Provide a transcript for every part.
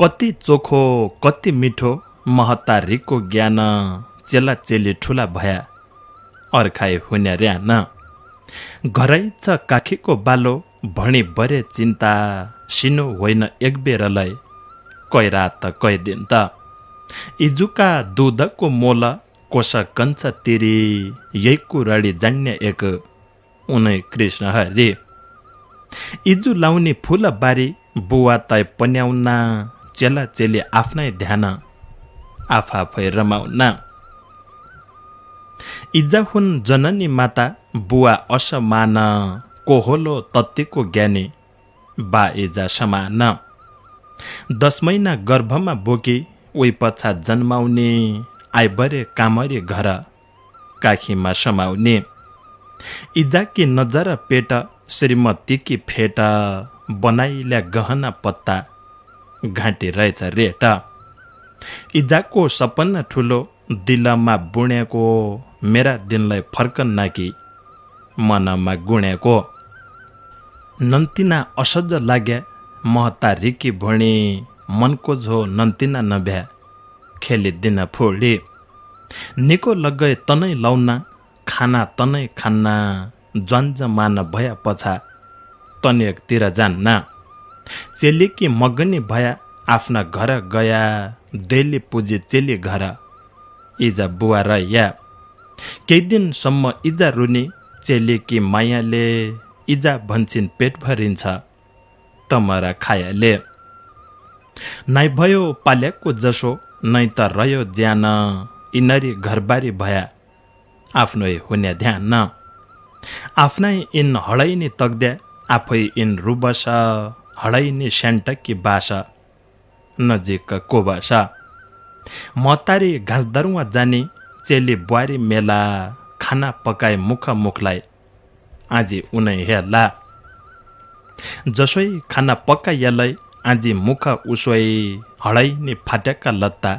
कति चोखो कति मिठो महतारीको ज्ञान चेला चेली ठुला भया अर्खाए हुने ऱ्यान घरै छ काखीको बालो भणी बरे चिन्ता सिनो होइन एक बेरलाई कै रात कै दिन त इजुका दुधको मोल कोष कञ्च तिरी यैकु रडी जान्य एक उनै कृष्ण हरे इजु लाउने फुल बारी बुवा तै पन्याउना चेला चेली आफ्नै ध्यान आफै रमाउन रमाउना इज्जा हुन् जननी माता बुवा असमान कोहोलो तत्तिको ज्ञानी बा इजा समान दस महिना गर्भमा बोकी उही पछा जन्माउने आइबरे कामरे घर काखीमा समाउने इजाकी नजर पेट श्रीमतीकी फेट बनाइल्या गहना पत्ता घाँटी रहेछ रेट इजाकको सपना ठुलो दिलमा बुणेको मेरा दिनलाई फर्कन्न कि मनमा गुणेको नन्तिना असज लाग्या महता रिकी मनको झो नन्तिना नभ्या दिना फोडी निको लगै तनै लाउन खाना तनै खान्न जन्जमान भया पछा तनेकतिर जान्न चेलेकी मगनी भया आफ्ना घर गया दैले पुजे चेले घर इजा बुवा र या केही दिनसम्म इजा रुने चेलेकी मायाले इजा भन्छन् पेट भरिन्छ तमरा खायाले नै भयो पाल्याको जसो नै त रह्यो ज्यान यिनरी घरबारी भया आफ्नो हुने ध्यान आफ्नै इन हडाइने तग्द्या आफै इन रुबस हडाइने स्यान्टक्की बासा नजिक कोबासा मतारे घाँसदरुवा जाने चेली बुहारी मेला खाना पकाए मुख मुखलाई आज उनै हेर्ला जसोई खाना पकाइयालाई आज मुख उसोई हडैनी फाटेका लत्ता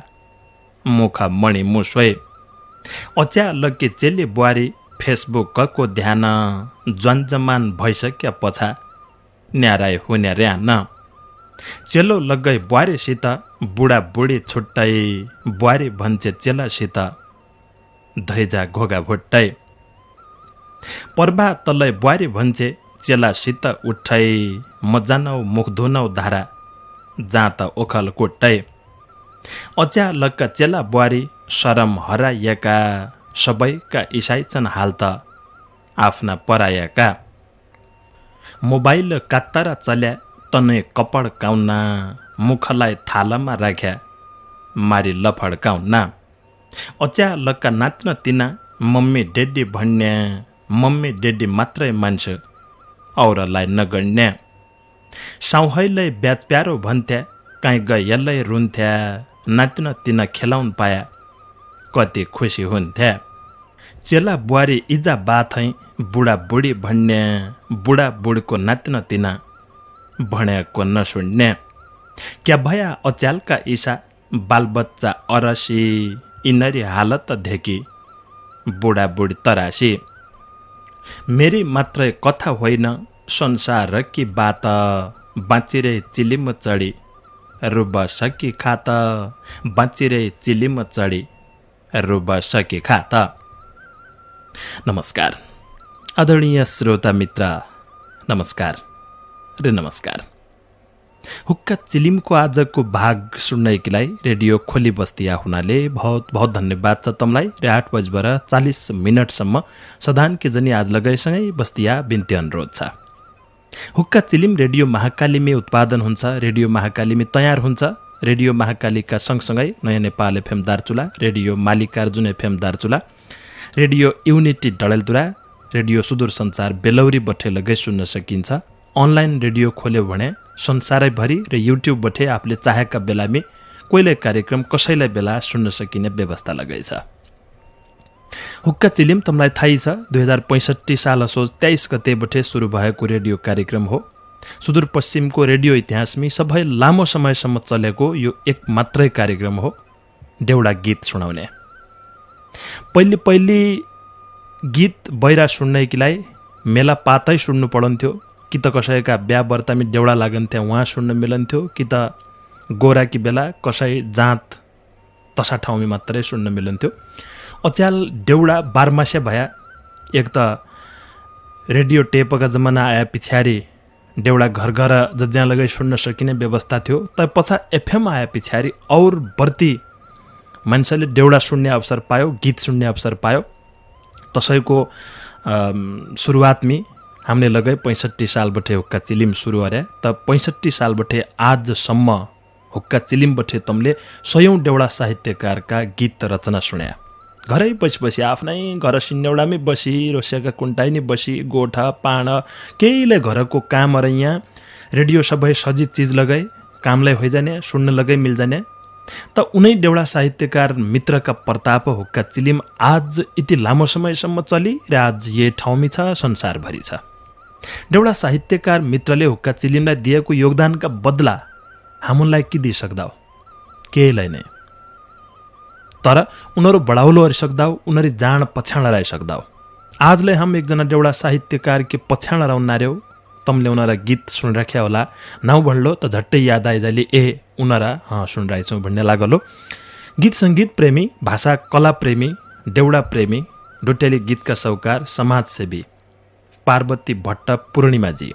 मुख मणि मुसोए अच्या लगे चेली बुहारी फेसबुक कको ध्यान जन्जमान भइसक्यो पछा न्याराय हुने न्यार्या न चेलो लग्गै बुढा बुढाबुढी छुट्टै बुहारे भन्छे चेलासित धैजा घोगा भुट्टै पर्वा तल्लै बुहारे भन्छे चेलासित उठै म जानौ मुख धुनौ धारा जहाँ त ओखल कोट्टै अच्या लक्का चेला बुहारी शरम हराइएका सबैका इसाइचन हाल त आफ्ना परायाका मोबाइल कात्तारा चल्या तने कपड काउना मुखलाई थालामा राख्या मारी काउना अच्या लक्का नाच्न तिना मम्मी डेडी भन्ने मम्मी डेडी मात्रै मान्छे औरलाई नगण्या साउहैलाई ब्याज प्यारो भन्थ्या काहीँ गयलै रुन्थ्या नाच्न तिना खेलाउन पाया कति खुसी हुन्थ्या चेला बुहारी इज्जा बाथै बुढाबुढी भन्ने बुढाबुढीको नातिन नतिना भन्याको नसुन्ने क्या भया अच्यालका इसा बालबच्चा अरसी इनरी हालत ढेकी बुढाबुढी तरासी मेरी मात्रै कथा होइन संसार कि बात बाँचिरे चिलिम चढी रुब सकी खात बाँचिरे चिलिम चढी रुब सकी खात नमस्कार आदरणीय श्रोता मित्र नमस्कार रे नमस्कार हुक्का चिलिमको आजको भाग सुन्नकीलाई रेडियो खोली बस्तिया हुनाले बहुत बहुत धन्यवाद छ तमलाई र आठ बजीबाट चालिस मिनटसम्म सधान केजनी आज लगाइसँगै बस्तिया बिन्ती अनुरोध छ हुक्का चिलिम रेडियो महाकालीमै उत्पादन हुन्छ रेडियो महाकालीमै तयार हुन्छ रेडियो महाकालीका सँगसँगै नयाँ Nepal FM Darchula radio Mallikarjun FM Darchula radio unity Dadeldhura radio Sudursanchar Belauri बठे लगै सुन्न सकिन्छ अनलाइन रेडियो खोल्यो भने संसारैभरि र बठे आफूले चाहेका बेलामी कोहीले कार्यक्रम कसैलाई बेला सुन्न सकिने व्यवस्था छ हुक्का चिलिम तपाईँलाई थाहै छ दुई हजार पैँसठी साल असोज तेइस बठे सुरु भएको रेडियो कार्यक्रम हो सुदूरपश्चिमको रेडियो इतिहासमी सबै लामो समयसम्म चलेको यो एक मात्रै कार्यक्रम हो देउडा गीत सुनाउने पहिले पहिले गीत बहिरा सुन्नेकीलाई मेला पातै सुन्नु पढन्थ्यो कि त कसैका बिहा व्रतमी डेउडा लागन्थ्यो उहाँ सुन्न मिलन्थ्यो कि त गोराकी बेला कसै जाँत तसा ठाउँमा मात्रै सुन्न मिलन्थ्यो अत्याल डेउडा बारमासे भया एक त रेडियो टेपका जमाना आए पछाडि डेउडा घर घर जहाँ लगाइ सुन्न सकिने व्यवस्था थियो तर पछा एफएम आए पछाडि और बढ्ती मान्छेले डेउडा सुन्ने अवसर पायो गीत सुन्ने अवसर पायो तसैको सुरुवातमी हामीले लगै पैँसठी सालबठे हुक्का चिलिम सुरु गरे त पैँसठी सालबठे आजसम्म हुक्का चिलिमबठे तमले सयौँ डेउडा साहित्यकारका गीत रचना सुन्या घरै बसी बसी आफ्नै घर सिन्यौडामै बसी रोसियाका कुन्टाइ नै बसी गोठा पाँड केहीले घरको काम यहाँ रेडियो सबै सजित चिज लगाए कामलाई होइजाने सुन्न लगै मिल्जाने त उनै देउडा साहित्यकार मित्रका प्रताप हुक्का चिलिम आज यति लामो समयसम्म चली र आज यही ठाउँमी छ संसारभरि छ देउडा साहित्यकार मित्रले हुक्का चिलिमलाई दिएको योगदानका बदला हामुनलाई के दिइसक्दा हो केहीलाई नै तर उनीहरू बढाउलो गरिसक्दा उनीहरू जाँड पछ्याण रहिसक्दा हो आजलाई हामी एकजना देउडा साहित्यकार के पछ्याण राउन्नार्यौ खत्तम ल्याउनरा गीत सुनिराख्या होला नाउँ भन्लो त झट्टै याद आइजाले ए उनीहरू हँ सुनिरहेछौँ भन्ने लागलो गीत सङ्गीत प्रेमी भाषा कला प्रेमी देउडा प्रेमी डोटेली गीतका सौकार समाजसेवी पार्वती भट्ट पूर्णिमाजी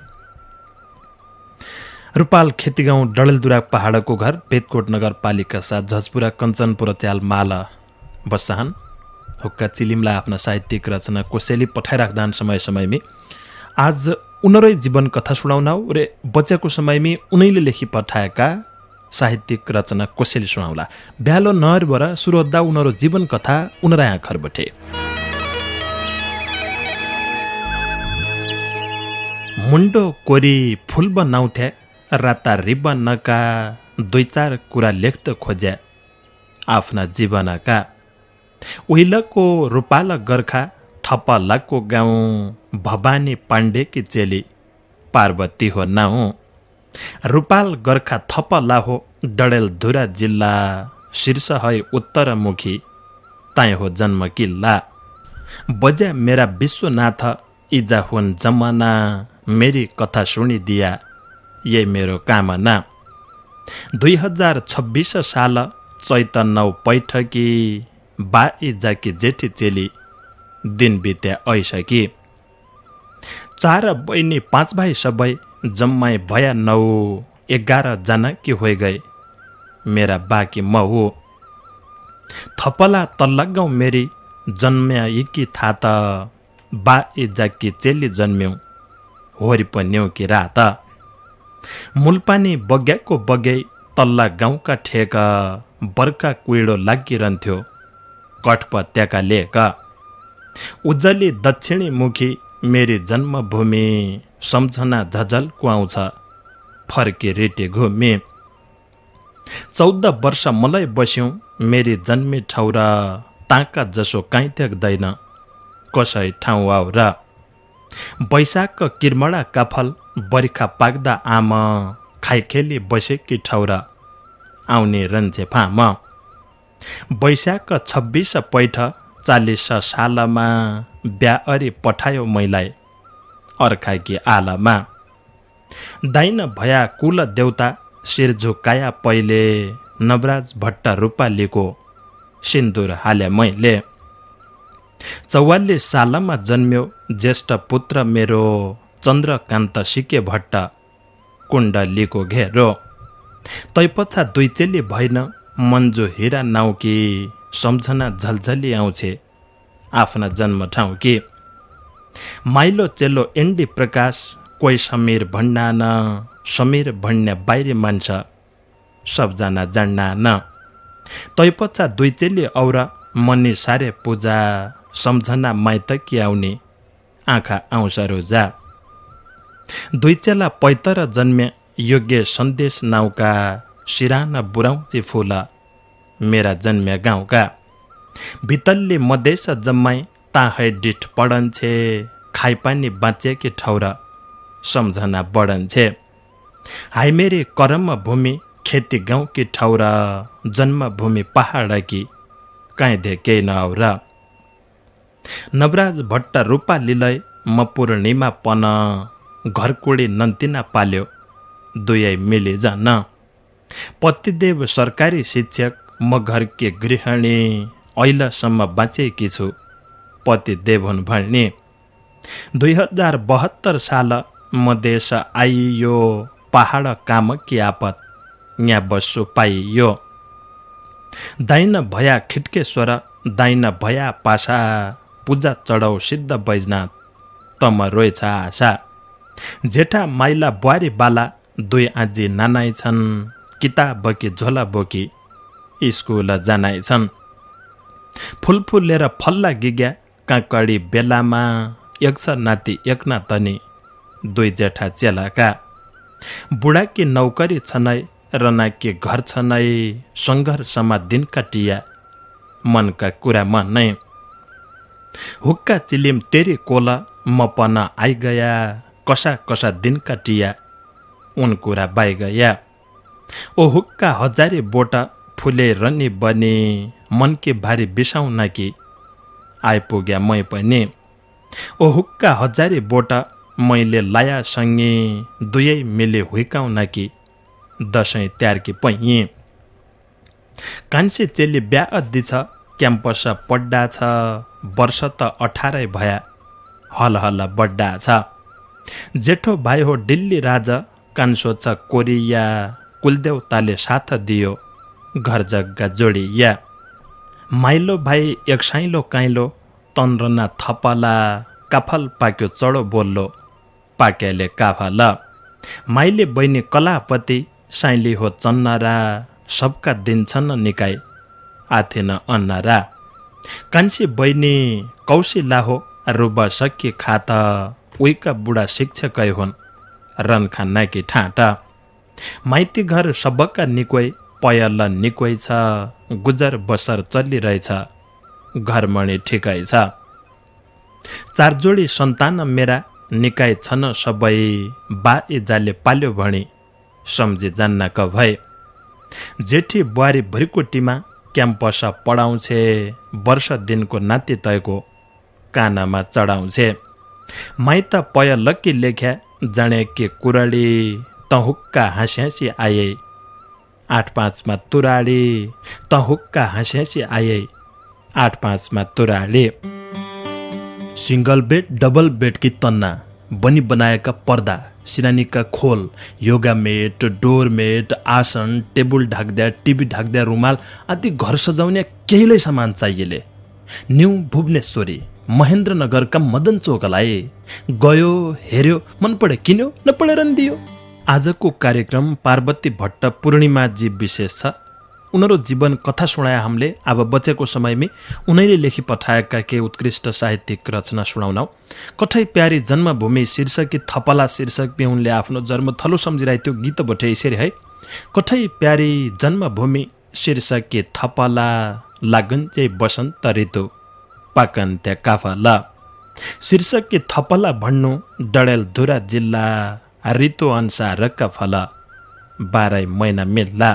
रूपाल खेतीगाउँ डडेलदुरा पहाडको घर पेतकोट नगरपालिका साथ झजपुरा कञ्चनपुर त्याल माला बस्छाहन हुक्का चिलिमलाई आफ्ना साहित्यिक रचना कोसेली पठाइराख्दान समय समयमै आज उनरै जीवन कथा सुनाउनौ र बच्चाको समयमै उनैले लेखी पठाएका साहित्यिक रचना कसैले सुनाउला भ्यालो नहरबाट सुरोद्धा उनीहरू जीवन कथा घर बठे मुन्डो कोरी फुल्ब नाउँथे राता रिबनका नका दुई चार कुरा लेख्त खोज्या आफ्ना जीवनका उहिलको रूपाल गर्खा थप्प गाउँ भवानी पाण्डेकी चेली पार्वती हो नाउँ रूपाल गर्खा थप लाहो डडेलधुरा जिल्ला शीर्ष है उत्तरमुखी ताँ हो जन्म किल्ला बज्या मेरा विश्वनाथ इजा हुन जमना मेरी कथा सुनिदिया यही मेरो कामना दुई हजार छब्बिस साल चैतन्यौ पैठकी बा इजाकी जेठी चेली दिन बित्या आइसके चार बहिनी पाँच भाइ सबै जम्माई भया नौ एघारजना के हो गए मेरा बाकी म हो थपला तल्ला गाउँ मेरी जन्म्या इकी त बा चेली जन्म्यौँ हो कि रात मूलपानी बग्याको बगे तल्ला गाउँका ठेका बर्खा कुइडो लागिरहन्थ्यो कठपत्याका लेका उज्जले मुखी मेरी जन्मभूमि सम्झना झझल कुहाउँछ फर्के रेटे घुमे चौध वर्ष मलाई बस्यौँ मेरी जन्मे ठाउरा ताका जसो काहीँ त्याग्दैन कसै ठाउँ आउरा र किर्मडा काफल बर्खा पाक्दा आमा खाइखेली बसेकी ठाउरा आउने रन्छे फाम वैशाखको छब्बिस पैठ चालिस सालमा ब्या अरे पठायो मैलाई अर्काकी आलामा दाइन भया कुल देउता शिर झुकाया पहिले नवराज भट्ट रूपालीको सिन्दुर हाले मैले चौवालिस सालमा जन्म्यो ज्येष्ठ पुत्र मेरो चन्द्रकान्त सिके भट्ट कुण्डलीको घेरो तैपछा दुई चेली भएन मन्जु हिरा नाउकी सम्झना झल्झली आउँछे आफ्ना जन्म ठाउँ के माइलो चेलो एन्डी प्रकाश कोही समीर भन्ना न समीर भन्ने बाहिरी मान्छ सबजना जान्ना न तैपच्चा दुई चेली और मनी सारे पूजा सम्झना माइत कि आउने आँखा आउँछ रोजा दुई चेला पैतर जन्मे योग्य सन्देश नाउका सिराना बुराउँची फुला मेरा जन्म्या गाउँका भित्तलले मधेस जम्मै ताहै डिठ पढन्छे खाइपानी बाँचेकी ठौर सम्झना बढन्छे हाइमेरी कर्म भूमि खेती गाउँकी ठाउँ र जन्मभूमि पहाड कि काहीँधे केही नआउर नवराज भट्ट रूपा लिलय म पूर्णिमा पन घरकुडी नन्तिना पाल्यो दुवै मिलेजन पतिदेव सरकारी शिक्षक म घरके गृहिणी अहिलेसम्म बाँचेकी छु पतिदेव हुन् भन्ने दुई हजार बहत्तर साल म देश आइयो पहाड काम कि आपत यहाँ बस्छु पाइयो दाइन भया खिट्केश्वर दाइन भया पासा पूजा चढाउ सिद्ध वैजनाथ तम रोएछ आशा जेठा माइला बुहारी बाला दुई आजी नानाइ छन् किताब बकी झोला बोकी स्कुल जनाएछन् फुलफुलेर फल्ला गिग्या काँकडी बेलामा एक छ नाति एक नातनी दुई जेठा चेलाका बुढाकी नौकरी छनै रनाकी घर छनै सङ्घर्षमा दिन काटिया मनका कुरामा नै हुक्का चिलिम तेरी कोला मपना आइगया कसा कसा दिन काटिया उन कुरा बाइगया ओ हुक्का हजारे बोटा फुले रनी बने मन के भारी बिसाउन कि आइपुग्या मै पनि ओ हुक्का हजारे बोटा मैले संगे दुवै मिले हुर्काउन कि दसैँ त्यार्के पैँ कान्छे चेली ब्या अद्दी छ क्याम्पस पड्डा छ वर्ष त अठारै भया हल हल बड्डा छ जेठो भाइ हो दिल्ली राजा कान्छो छ कोरिया ताले साथ दियो घर जग्गा जोडिया माइलो भाइ एकसाइलो काइलो तनरना थपला काफल पाक्यो चढो बोल्लो पाक्याले काफल माइले बहिनी कलापति साइली हो चन्नरा सबका दिन्छन् निकाय आथेन अन्नरा कान्छी बहिनी कौशी लाहो रुब सकि खात उहीका बुढा शिक्षकै हुन् रन कि ठाँटा माइती घर सबका निकै पयल निकै छ गुजर बसर चलिरहेछ घरमणी ठिकै छ चार जोडी सन्तान मेरा निकाय छन् सबै बा इजाले पाल्यो भने सम्झे जान्नक भए जेठी बुहारी भरिकोटीमा क्याम्पस पढाउँछे वर्ष दिनको नाति तयको कानामा चढाउँछे माइत पय लक्की लेख्या जाने के कुरडी तहुक्का हाँसी हाँसी आए आठ पाँचमा तुराले त हुक्का हाँसी हाँसी आए आठ पाँचमा तुराले सिङ्गल बेड डबल बेडकी तन्ना बनी बनाएका पर्दा सिनानीका खोल योगा मेट डोर मेट आसन टेबुल ढाक्दा टिभी ढाक्दा रुमाल आदि घर सजाउने केहीलाई सामान चाहिएले न्यु भुवनेश्वरी महेन्द्रनगरका मदन चोकलाई गयो हेऱ्यो मन पढ्यो किन्यो नपढेर दियो आजको कार्यक्रम पार्वती भट्ट पूर्णिमाजी विशेष छ उनीहरू जीवन कथा सुनाए हामीले अब बचेको समयमै उनैले लेखी पठाएका केही उत्कृष्ट साहित्यिक रचना सुनाउनौ कठै प्यारी जन्मभूमि शीर्षकी थपला शीर्षक उनले आफ्नो जन्मथलो सम्झिरहेको थियो गीत भोटे यसरी है कठै प्यारी जन्मभूमि शीर्षकी थपला लागन चाहिँ बसन्त ऋतु पाकन्त्या काफला शीर्षकी थपला भन्नु डडेलधुरा जिल्ला रक्क फल बाह्रै महिना मेल्ला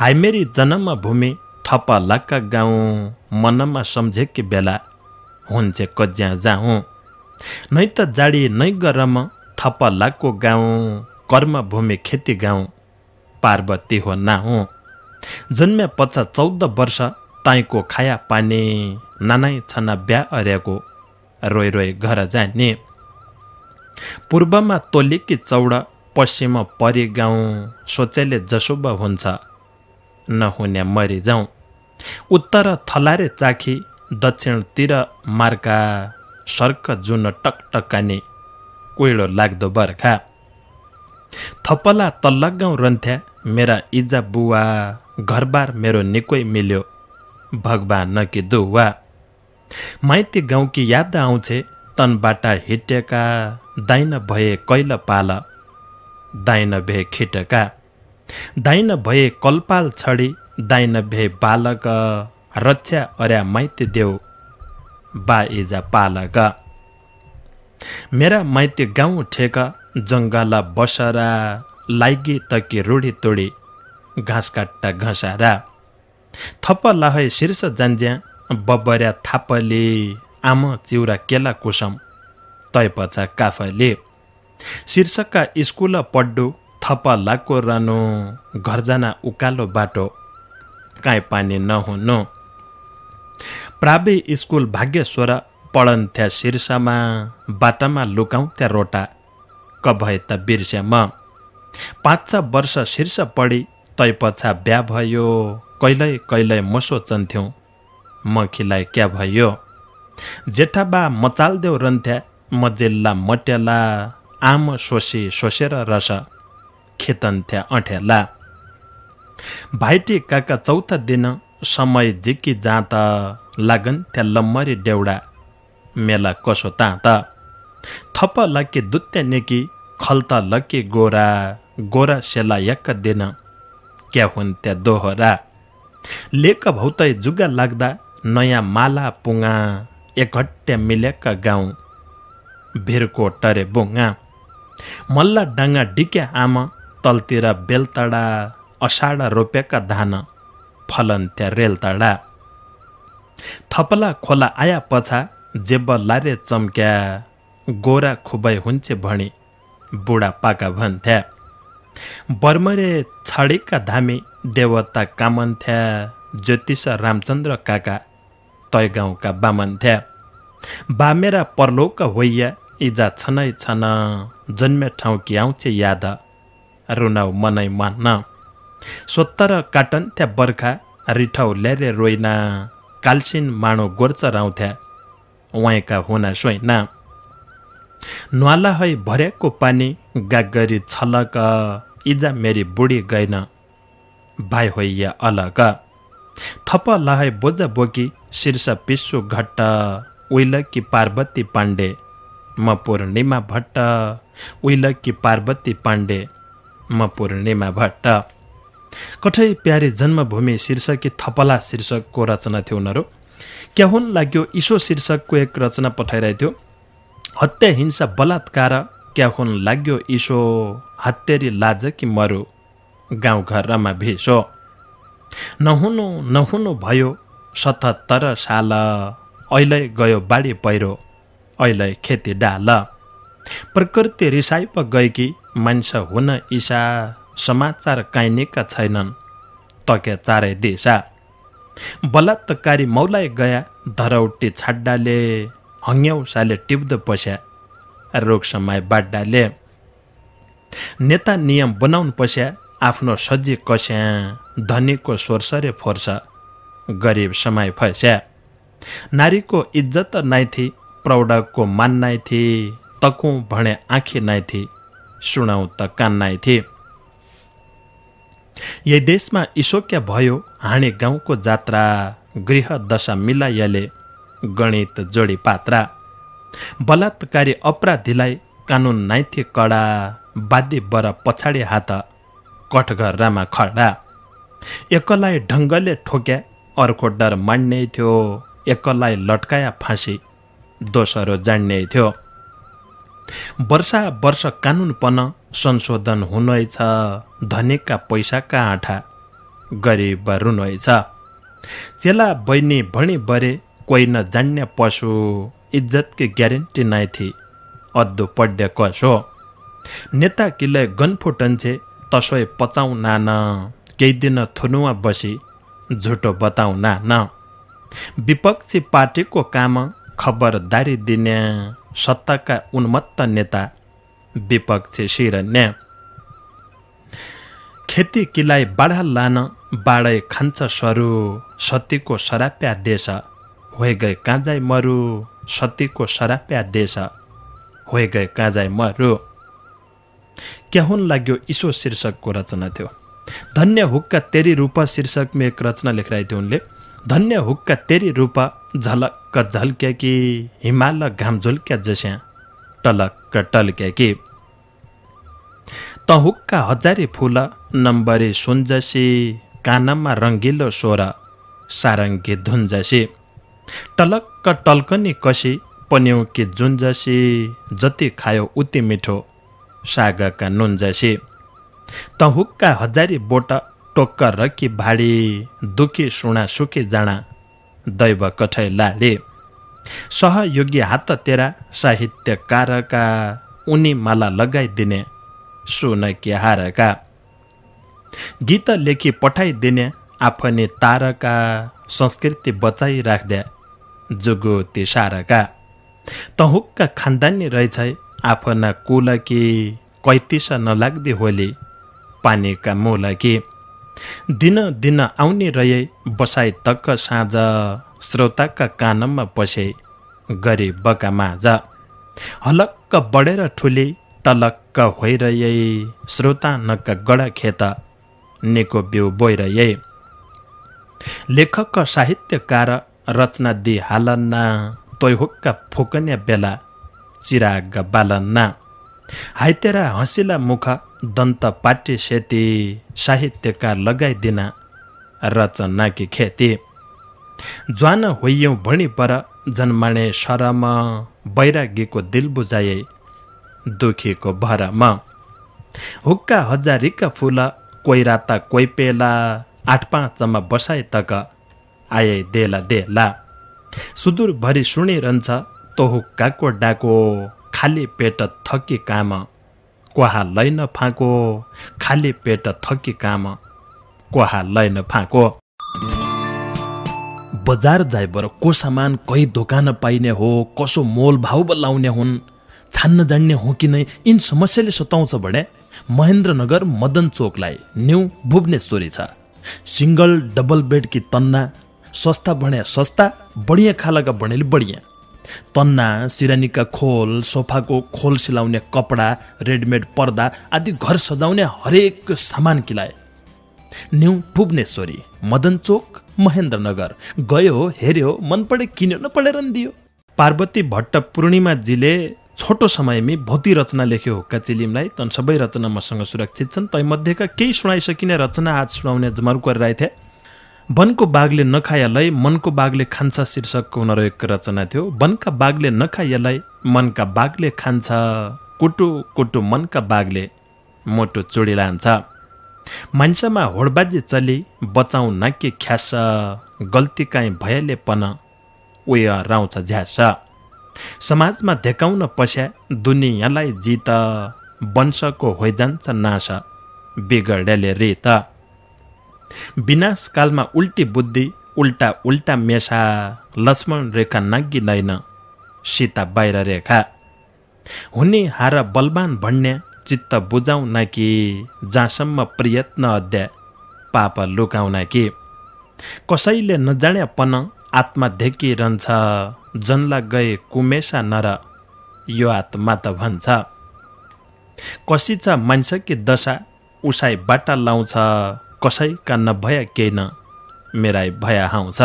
हाई मेरी जन्म भूमि थप लक्क गाउँ मनमा सम्झेकी बेला हुन्छ कज्या जाउँ नै त जाडी नै गरम थप लाको गाउँ कर्मभूमि खेती गाउँ पार्वती हो नाहुँ जन्मे पचास चौध वर्ष ताइको खाया पानी नानै छना ब्या अर्याको रोइ रोइ घर जाने पूर्वमा तोलेकी चौडा पश्चिम परे गाउँ सोचेले जसोबा हुन्छ नहुने मरि जाउँ उत्तर थलारे चाखी दक्षिणतिर मार्का सर्क जुन टकटकाने कोइलो लाग्दो बर्खा थपला तल्ला गाउँ रन्थ्या मेरा इजा बुवा घरबार मेरो निकै मिल्यो भगवान कि दुवा माइती गाउँकी याद आउँछे तनबाट हिटेका दाइन भए कैल पाल दाइन भे खिटका दाइन भए कलपाल छडी दाइन भे बालक रक्षा अर्या माइत्य देव, बा इजा पालक मेरा माइत्य गाउँ ठेक जङ्गल बसरा लाइगी तकी रुढी तोडी घाँस काट्टा घसारा थप लाहै शीर्ष जान्ज्या बबर्या थापले आम चिउरा केला कुसम तयपचा काफले शीर्षकका स्कुल पड्डु थप लाको रानो घरजना उकालो बाटो काहीँ पानी नहुनु प्रावे स्कुल भाग्य स्वर पढन्थ्या शीर्षमा बाटामा लुकाउँथ्या रोटा क भए त बिर्स्या म पाँच छ वर्ष शीर्ष पढी तैपछा पछा बिहा भयो कहिल्यै कहिल्यै म सोचन्थ्यौँ म खिलाइ क्या भयो जेठा बा रन्थ्या मजेल्ला मट्याला आम सोसे सोसेर रस खेतन्थ्या अठ्याला भाइटे काका चौथा दिन समय झिकी जाँ त लागन त्या लम्मरी डेउडा मेला कसो ता थप लक्के दुत्या नेकी खल्त लक्के गोरा गोरा सेला यक्क दिन क्या हुन् त्या दोहोरा लेक भौतै जुगा लाग्दा नयाँ माला पुगा एकहट्या मिलेका गाउँ भिरको टरे बोङ्गा मल्ला डाङ्गा डिक्या आमा तलतिर बेलतडा असाडा रोप्याका धान फलन रेलतडा थपला खोला आया पछा जेब लारे चम्क्या गोरा खुबै हुन्छे भनी बुढा पाका भन्थ्या बर्मरे छाडेका धामी देवता कामन्थ्या ज्योतिष रामचन्द्र काका तय गाउँका बामन्थ्या बामेरा परलोक होइया इजा छनै छन जन्मे ठाउँ कि आउँथे याद रुनाउ मनै मान्न सोत्तर काटन थ्या बर्खा रिठाउ ल्यारे रोइना कालसिन माणो गोर्च राउँथ्या वाइका हुना सोइना न्वाला है भरेको पानी गागरी छलक इजा मेरी बुढी गैन भाइ होइ या अलग थप लहै बोज बोकी शीर्ष पिसु घट्ट उइलकी कि पार्वती पाण्डे म पूर्णिमा भट्ट कि पार्वती पाण्डे म पूर्णिमा भट्ट कठै प्यारे जन्मभूमि शीर्षकी थपला शीर्षकको रचना थियो उनीहरू क्या हुन लाग्यो इसो शीर्षकको एक रचना पठाइरहेको थियो हत्या हिंसा बलात्कार क्या हुन लाग्यो इसो हत्यारी लाज कि मरु गाउँघर रमा भेसो नहुनु नहुनु भयो सतहत्तर साल अहिले गयो बाढी पहिरो अहिले खेती डाल प्रकृति रिसाइप गएकी मान्छे हुन इसा समाचार काइनेका छैनन् तके चारै दिशा बलात्कारी मौलाइ गया धरौटी छाड्डाले हङ्याउसाले टिप्द पस्या समय बाड्डाले नेता नियम बनाउन पस्या आफ्नो सजी कस्या धनीको सोर्सरे फोर्स गरिब समय फस्या नारीको इज्जत नाइथी मान मान्नाइ थिए तकु भने आँखे नाइ थिए सुनाउँ त कान नै थिए यही देशमा इसोक्या भयो हाने गाउँको जात्रा गृह दशा मिलाइयाले गणित जोडी पात्रा बलात्कारी अपराधीलाई कानुन थिए कडा बाध्य बर पछाडि हात कठघर रामा खडा एकलाई ढङ्गले ठोक्या अर्को डर मान्ने थियो एकलाई लटकाया फाँसी दोषहरू जान्ने थियो वर्षा वर्ष कानुनपन संशोधन हुनेछ धनीका पैसाका आँठा गरिब रुनैछ चेला बहिनी भणी बरे कोही जान्ने पशु इज्जतकी ग्यारेन्टी नै थिए अद्दो पड्य कस नेता किले गनफुटन्छे तसै पचाउ नान केही दिन थुनुवा बसी झुटो बताउ नान विपक्षी पार्टीको काम खबरदारी दिने सत्ताका उन्मत्त नेता विपक्ष न्या खेती किलाई बाढा लान बाढै खान्छ सरु सतीको सराप्या देश होइ गए काँजाइ मरु सतीको सराप्या देश होइ गए काँजाइ मरु क्याहुन लाग्यो इसो शीर्षकको रचना थियो धन्य हुक्का तेरी रूप शीर्षकमा एक रचना लेखिरहेको थियो उनले धन्य हुक्का तेरी रूप झलक्क झल्क्याकी हिमाल घाम झुल्क्या जस्या टलक्क टल्क्याके तहुक्का हजारे फुल नम्बरे सुन्जसे कानमा रङ्गिलो स्वर सारङ्गे धुन्जसे टलक्क टल्कने कसे पन्यौ के जुन्जसे जति खायो उति मिठो सागका नुन्जसे तहुक्का हजारे बोट टोक्क रकी भाडी दुखे सुना सुके जाँडा दैव लाले सहयोगी हात तेरा साहित्यकारका उनी माला लगाइदिने सुन हारका। गीत लेखी पठाइदिने आफने तारका संस्कृति राख्दा जुगो तिसारका तहुक्का खानदानी रहेछ आफ्ना कुल कि कैतिस नलाग्दी होली पानीका मुल कि दिन दिन आउने रहे बसाए तक्क साँझ श्रोताका कानमा पसे गरे बका माझ हलक्क बढेर ठुले टलक्क होइरहे श्रोता नक्क गडा खेत नेको बिउ बोइरहे लेखक साहित्यकार रचना दि हालन्ना तोयहोक्का फुकन्या बेला चिराग बालन्ना हाइतेरा हँसिला मुख दन्त पाट्य सेते साहित्यकार लगाइदिन रचनाकी खेती ज्वान होइयौ भणी पर जन्माणे शरम वैराग्यको दिल बुझाए दुखीको भरम हुक्का हजारीका फुल कोही रात कोही पेला आठ पाँचमा बसाए तक आए देला देला सुदूरभरि सुनिरहन्छ तो हुक्काको डाको खाली पेट थकी काम कोहा लैन फाँको खाली पेट थकी काम क्वाहा लैन फाँको बजार जाइबर को सामान कै दोकान पाइने हो कसो मोल भाउ बलाउने हुन् छान्न जान्ने हो कि नै यिन समस्याले सताउँछ भने महेन्द्रनगर मदन चोकलाई न्यु भुवनेश्वरी छ सिङ्गल डबल बेड कि तन्ना सस्ता बढ्या सस्ता बढिया खालका भनेले बढिया तन्ना सिरानीका खोल सोफाको खोल सिलाउने कपडा रेडिमेड पर्दा आदि घर सजाउने हरेक सामान किलाए न्यु भुवनेश्वरी मदन चोक महेन्द्रनगर गयो हेऱ्यो मन पढे किन्यो नपढेर नि दियो पार्वती भट्ट पूर्णिमाजीले छोटो समयमै भौतिक रचना लेख्यो हुक्का चिलिमलाई तन सबै रचना मसँग सुरक्षित छन् तैमध्येका केही सुनाइसकिने रचना आज सुनाउने जमर्को गरिरहेको थिएँ वनको बाघले नखायालाई मनको बाघले खान्छ शीर्षकको एक रचना थियो वनका बाघले नखायालाई मनका बाघले खान्छ कुटु कुटु मनका बाघले मोटो लान्छ मान्छेमा होडबाजी चली बचाउ नाके ख्यास गल्ती काहीँ भयले पन उय राउँछ झ्यास समाजमा धेकाउन पस्या दुनियाँलाई जित वंशको होइजान्छ नाश बिगड्याले रेत विनाश कालमा उल्टी बुद्धि उल्टा उल्टा मेसा लक्ष्मण रेखा नाग्गी नैन सीता बाहिर रेखा हुने हार बलवान भन्ने चित्त बुझाउन कि जहाँसम्म प्रयत्न अध्या पाप लुकाउन कि कसैले नजाण्यापन आत्मा धेकिरहन्छ जन्ला गए कुमेसा नर यो आत्मा त भन्छ मान्छे कि दशा बाटा लाउँछ कसैका नभया केही न मेराई भया हाउँछ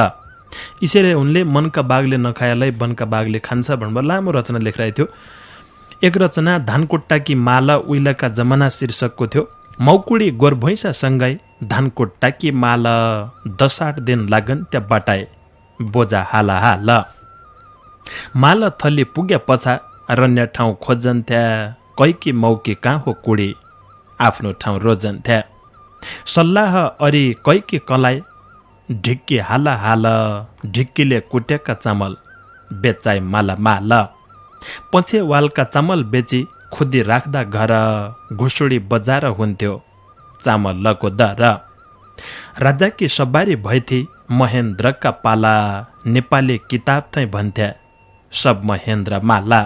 यसरी उनले मनका बाघले नखायालाई वनका बाघले खान्छ भनेर लामो रचना लेखिरहेको थियो एक रचना धानकोट्टाकी माला उइलाका जमाना शीर्षकको थियो मौकुडी गोरभैँसासँगै धानकोट्टाकी माला दस आठ दिन लागन त्यहाँ बाटाए बोजा हाला हाल माला थली पुगे पछा रन्या ठाउँ खोज्जन्थ्या कैकी मौकी कहाँ हो कुडी आफ्नो ठाउँ रोजन्थ्या सल्लाह अरे कैके कलाए ढिक्की हाल हाल ढिक्कीले कुटेका चामल बेचाइ माला माल वालका चामल बेची खुदी राख्दा घर घुसुडी बजार हुन्थ्यो चामल लगो दर राजाकी सबारी भइथी महेन्द्रका पाला नेपाली किताब भन्थ्या भन्थे सब महेन्द्र माला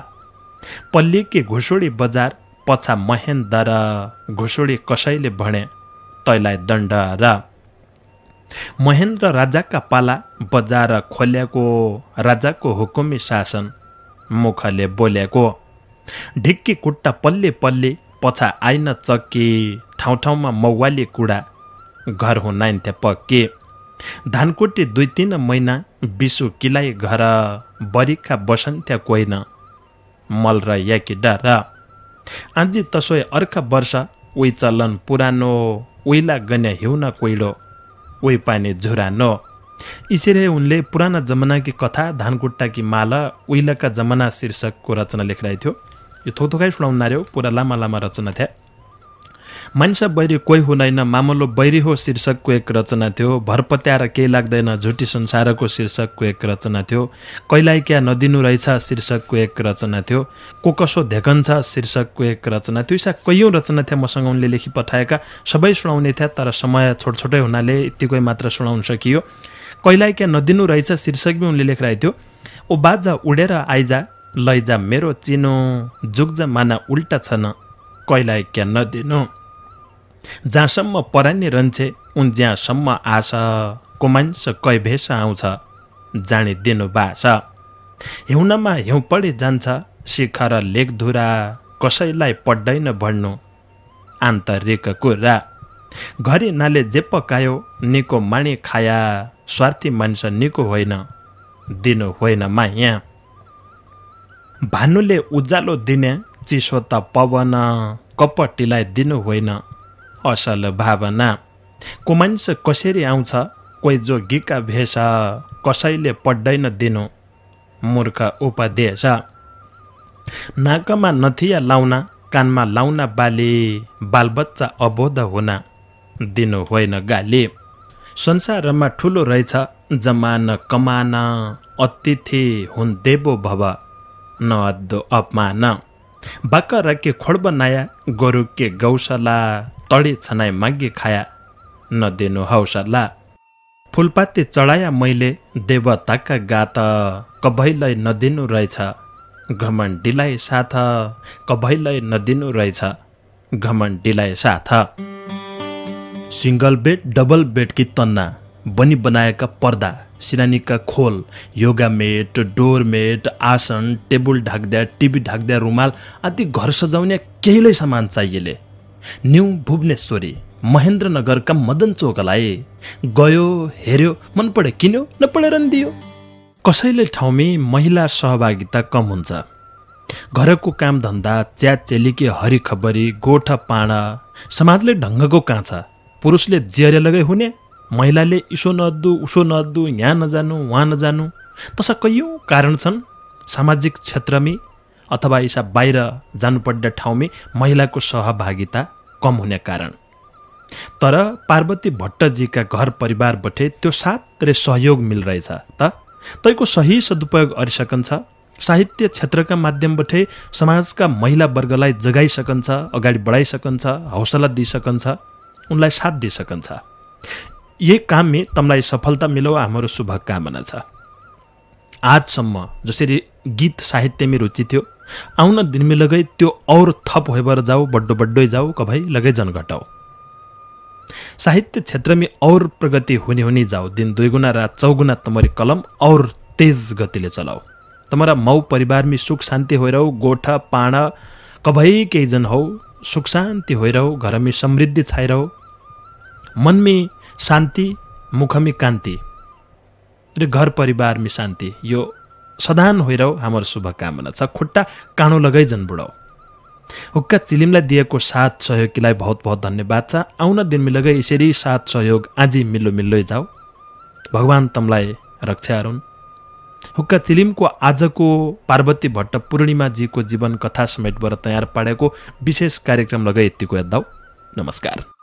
पल्लीकी घुसुडी बजार पछा महेन्द्र घुसुडी कसैले भने तैलाई दण्ड र महेन्द्र राजाका पाला बजार खोल्याको राजाको हुकुमी शासन मुखले बोलेको ढिक्की कुट्टा पल्ले पल्ले पछा आइन चक्के ठाउँ ठाउँमा मौवाली कुडा घर हुनाइन्थे पक्के धानकुटी दुई तिन महिना बिसु किलाइ घर बरिखा बसन्थ्या कोइन मल र याकी डर आजी तसोइ अर्का वर्ष उही चलन पुरानो ओइला गन्या न कोइलो ओइ पाने झुरा न यसरी उनले पुराना जमानाकी कथा धानकुट्टाकी माला ओइलाका जमाना शीर्षकको रचना लेखिरहेको थियो यो थोथोकाइ सुनाउनु नार्यो पुरा लामा लामा रचना थिए मान्छे बैरी कोही हुँदैन मामलो बैरी हो शीर्षकको एक रचना थियो भरपत्याएर केही लाग्दैन झुटी संसारको शीर्षकको एक रचना थियो कैलाइ क्या नदिनु रहेछ शीर्षकको एक रचना थियो को कोकसो छ शीर्षकको एक रचना थियो यसा कैयौँ रचना थिए मसँग उनले लेखी पठाएका सबै सुनाउने थिए तर समय छोटछोटै हुनाले यत्तिकै मात्र सुनाउन सकियो कैलाइ क्या नदिनु रहेछ शीर्षक पनि उनले लेखिरहेको थियो ओ बाजा उडेर आइजा लैजा मेरो चिनो जुग्जा माना उल्टा न कैलाइ क्या नदिनु जहाँसम्म परान्य रन्छे उन ज्यासम्म आशा को कै भेष आउँछ जाने दिनु बास हिउँनमा हिउँ पढे जान्छ शिखर लेखधुरा कसैलाई पढ्दैन भन्नु आन्तरिक कुरा घरि नाले जे पकायो निको माने खाया स्वार्थी मान्छ निको होइन दिनु होइन माया भानुले उज्यालो दिने चिसो त पवन कपट्टीलाई दिनु होइन असल भावना को मान्छे कसरी आउँछ कोही जोगीका भेष कसैले पढ्दैन दिनु मूर्ख उपदेश नाकमा नथिया लाउन कानमा लाउन बाली बालबच्चा अबोध हुन दिनु होइन गाली संसारमा ठुलो रहेछ जमान कमान अतिथि हुन् देवो भव नअद्दो अपमान बाका राखे खोड बनाया गोरु के गौशाला तडे छनाइ माग्य खाया नदेनु हौ फुलपाते फुलपाती चढाया मैले देवताका गात कभैलाई नदिनु रहेछ घमण्डीलाई साथ कभैलाई नदिनु रहेछ घमण्डीलाई साथ सिङ्गल बेड डबल बेड कि तन्ना बनी बनाएका पर्दा सिरानीका खोल योगा मेट डोर मेट आसन टेबुल ढाक्दा टिभी ढाक्दा रुमाल आदि घर सजाउने केहीलाई सामान चाहिएले न्यू भुवनेश्वरी महेन्द्रनगरका मदन चोकलाई गयो हेऱ्यो मन पढ्यो किन्यो नपढेर नि दियो कसैले ठाउँमै महिला सहभागिता कम हुन्छ घरको काम धन्दा चेलीकी चेलिके हरिखबरी गोठ पाँडा समाजले ढङ्गको काँचा पुरुषले ज्यारे लगै हुने महिलाले इसो नदु उसो नदु यहाँ नजानु वहाँ नजानु तसा कैयौँ कारण छन् सामाजिक क्षेत्रमै अथवा यसा बाहिर जानुपर्ने ठाउँमै महिलाको सहभागिता कम हुने कारण तर पार्वती भट्टजीका घर परिवारबाटै त्यो साथ र सहयोग मिलिरहेछ त तैको सही सदुपयोग गरिसकन्छ साहित्य क्षेत्रका माध्यमबाटै समाजका महिला वर्गलाई जगाइसकन्छ अगाडि बढाइसकन्छ हौसला दिइसकन्छ उनलाई साथ दिइसकन्छ यही काममे तमलाई सफलता मिलो हाम्रो शुभकामना छ आजसम्म जसरी गीत साहित्यमै रुचि थियो आउन दिनमै लगै त्यो और थप भएर जाऊ बड्डो बड्डै जाऊ कभै लगै जन घटाऊ साहित्य क्षेत्रमै और प्रगति हुने हुने जाऊ दिन दुई गुणा रात चौगुना तमरी कलम और तेज गतिले चलाऊ तमरा माउ परिवारमै सुख शान्ति होइरहौ गोठा पाँडा कभै केही जन हौ सुख शान्ति होइरहौ घरमै समृद्धि छाइरहौ मनमै शान्ति मुखमी कान्ति र घर परिवारमै शान्ति यो सदान होइरौ हाम्रो शुभकामना छ खुट्टा काँडो लगाइजन बुढाउ हुक्का चिलिमलाई दिएको साथ सहयोगीलाई बहुत बहुत धन्यवाद छ आउन दिन मिलगै यसरी साथ सहयोग आजी मिल्लो मिल्लै जाऊ भगवान् तमलाई रक्षा अरून् हुक्का चिलिमको आजको पार्वती भट्ट पूर्णिमाजीको जीवन कथा समेटबाट तयार पारेको विशेष कार्यक्रम लगाई यतिको याद नमस्कार